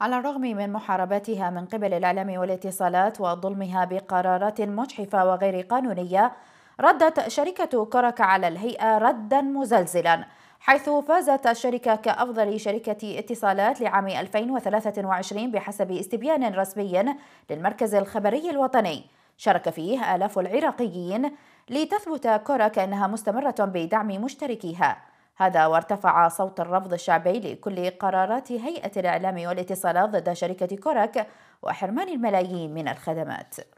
على الرغم من محاربتها من قبل الإعلام والاتصالات وظلمها بقرارات مجحفة وغير قانونية ردت شركة كرك على الهيئة ردا مزلزلا حيث فازت الشركة كأفضل شركة اتصالات لعام 2023 بحسب استبيان رسمي للمركز الخبري الوطني شارك فيه آلاف العراقيين لتثبت كورك أنها مستمرة بدعم مشتركيها هذا وارتفع صوت الرفض الشعبي لكل قرارات هيئة الإعلام والاتصالات ضد شركة كوراك وحرمان الملايين من الخدمات